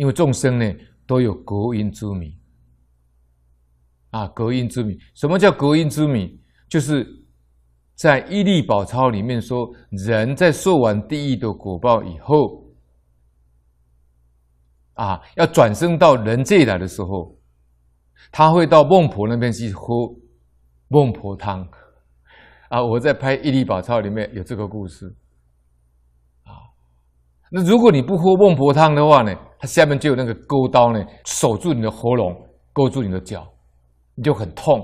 因为众生呢都有隔音之名，啊，隔音之名，什么叫隔音之名？就是在《一粒宝钞》里面说，人在受完地狱的果报以后，啊，要转生到人界来的时候，他会到孟婆那边去喝孟婆汤，啊，我在拍《一粒宝钞》里面有这个故事。那如果你不喝孟婆汤的话呢，它下面就有那个钩刀呢，守住你的喉咙，勾住你的脚，你就很痛，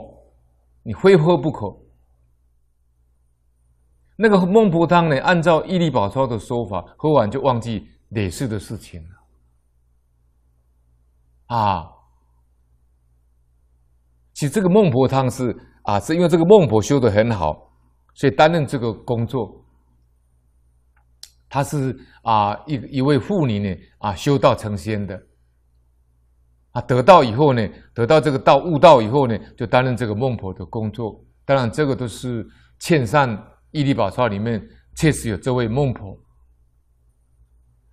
你非喝不可。那个孟婆汤呢，按照《一力宝超的说法，喝完就忘记累世的事情了。啊，其实这个孟婆汤是啊，是因为这个孟婆修得很好，所以担任这个工作。她是啊一一位妇女呢啊修道成仙的啊得到以后呢得到这个道悟道以后呢就担任这个孟婆的工作当然这个都是《欠上毅力宝钞》里面确实有这位孟婆。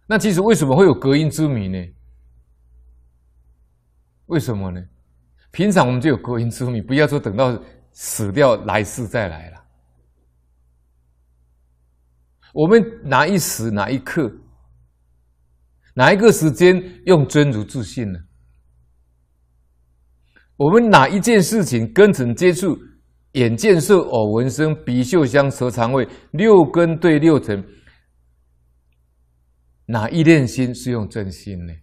那其实为什么会有隔音之谜呢？为什么呢？平常我们就有隔音之谜，不要说等到死掉来世再来了。我们哪一时哪一刻，哪一个时间用真如自信呢？我们哪一件事情跟尘接触，眼见色、耳闻声、鼻嗅香、舌尝味，六根对六尘，哪一念心是用真心呢？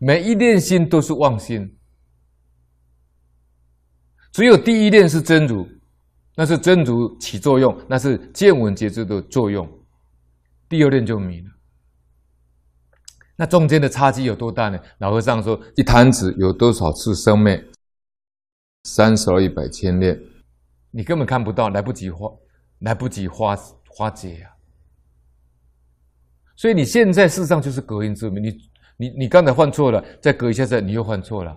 每一念心都是妄心，只有第一念是真如。那是真如起作用，那是见闻觉知的作用。第二念就明了。那中间的差距有多大呢？老和尚说，一坛子有多少次生灭？三十二一百千念，你根本看不到，来不及化，来不及化化解呀。所以你现在事实上就是隔音之谜，你你你刚才犯错了，再隔一下再你又犯错了，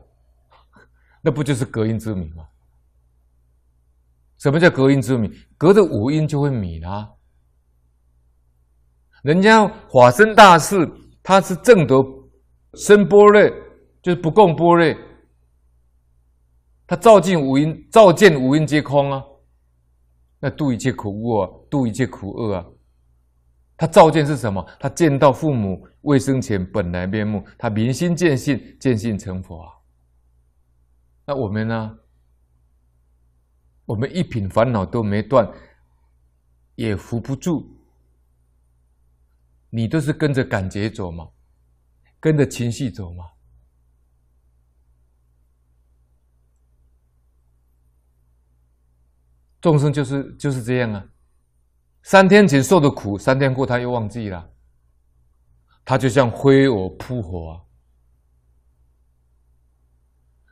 那不就是隔音之谜吗？什么叫隔音之米？隔着五音就会米啦。人家法身大士，他是正得生波若，就是不共波若，他照见五音，照见五音皆空啊。那度一切苦厄，度一切苦厄啊。他照见是什么？他见到父母未生前本来面目，他明心见性，见性成佛啊。那我们呢？我们一品烦恼都没断，也扶不住。你都是跟着感觉走嘛，跟着情绪走嘛。众生就是就是这样啊，三天前受的苦，三天过他又忘记了，他就像飞蛾扑火啊。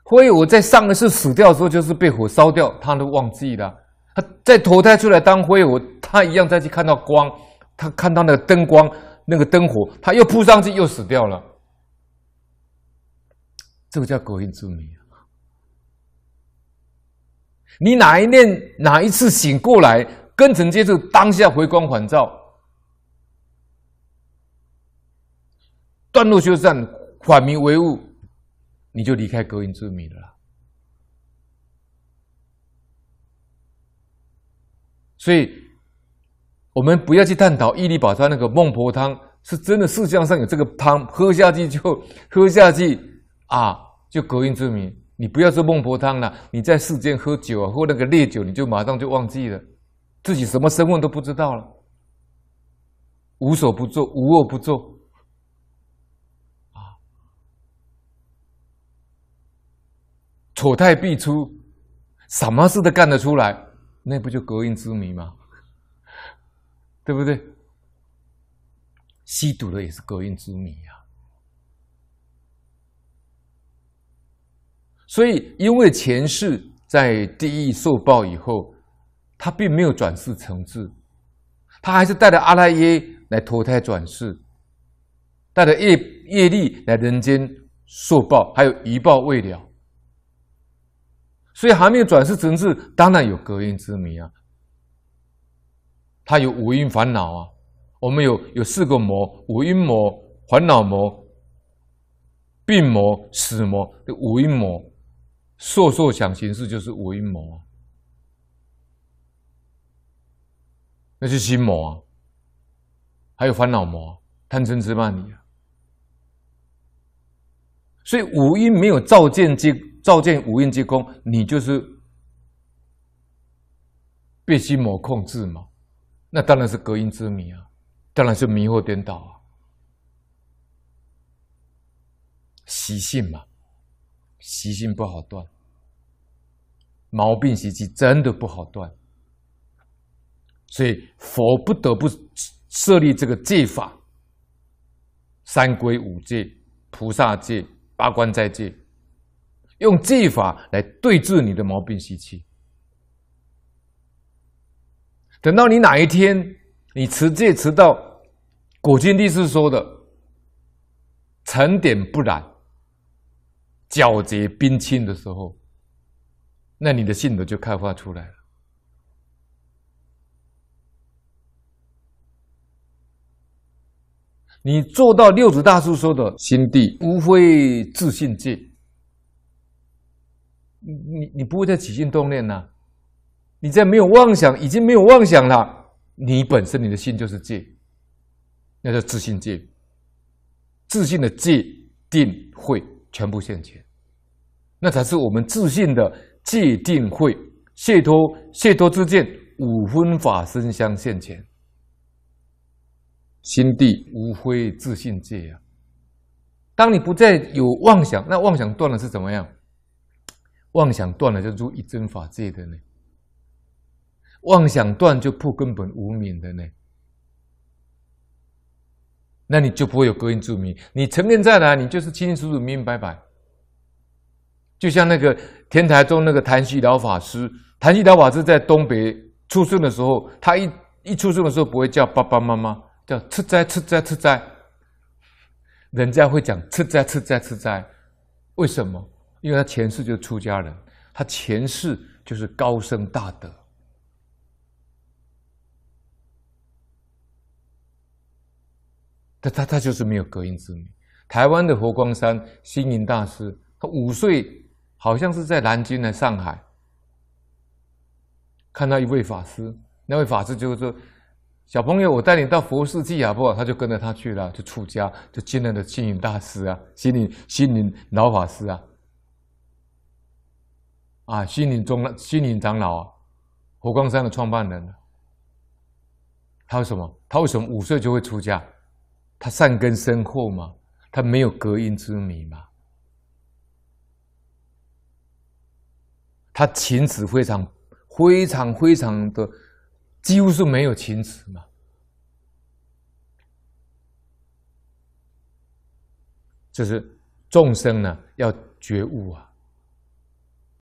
灰，我在上一次死掉的时候，就是被火烧掉，他都忘记了。他在投胎出来当灰，我他一样再去看到光，他看到那个灯光、那个灯火，他又扑上去又死掉了。这个叫狗命之谜。你哪一念哪一次醒过来，跟尘接触，当下回光返照，断路修善，反明为悟。你就离开隔音之谜了，所以，我们不要去探讨伊里宝他那个孟婆汤是真的，世界上有这个汤，喝下去就喝下去啊，就隔音之谜。你不要说孟婆汤了，你在世间喝酒啊，喝那个烈酒，你就马上就忘记了自己什么身份都不知道了，无所不作，无恶不作。口太必出，什么事都干得出来，那不就隔音之谜吗？对不对？吸毒的也是隔音之谜呀。所以，因为前世在地狱受报以后，他并没有转世成智，他还是带着阿赖耶来投胎转世，带着业业力来人间受报，还有余报未了。所以还没有转世成智，当然有隔音之谜啊。他有五音烦恼啊，我们有有四个魔：五音魔、烦恼魔、病魔、死魔。这五音魔，受受想行识就是五音魔，那是心魔啊。还有烦恼魔、贪嗔痴慢疑啊。所以五音没有照见这。造见五蕴皆空，你就是被心魔控制嘛？那当然是隔音之谜啊，当然是迷惑颠倒啊，习性嘛，习性不好断，毛病习气真的不好断，所以佛不得不设立这个戒法：三规五戒、菩萨戒、八关斋戒。用戒法来对治你的毛病习气，等到你哪一天你持戒持到《古经律师》说的“沉点不染，皎洁冰清”的时候，那你的性德就开发出来了。你做到六祖大师说的心地无非自性戒。你你你不会再起心动念呐！你在没有妄想，已经没有妄想了。你本身你的心就是戒，那叫自信戒。自信的戒定慧全部现前，那才是我们自信的戒定慧解脱解脱之见，五分法身相现前，心地无非自信戒啊！当你不再有妄想，那妄想断了是怎么样？妄想断了就入一真法界的呢，妄想断就破根本无明的呢，那你就不会有隔音助明，你成念在哪你就是清清楚楚明明白白，就像那个天台宗那个谭旭老法师，谭旭老法师在东北出生的时候，他一一出生的时候不会叫爸爸妈妈，叫吃斋吃斋吃斋，人家会讲吃斋吃斋吃斋，为什么？因为他前世就是出家人，他前世就是高僧大德，他他他就是没有隔音之名。台湾的佛光山心印大师，他五岁好像是在南京还上海，看到一位法师，那位法师就说：“小朋友，我带你到佛寺去好不好？”他就跟着他去了，就出家，就进来的心印大师啊，心灵心灵老法师啊。啊，心灵中，心灵长老啊，佛光山的创办人，他为什么？他为什么五岁就会出家？他善根深厚吗？他没有隔音之谜吗？他情史非常、非常、非常的，几乎是没有情史嘛。就是众生呢，要觉悟啊。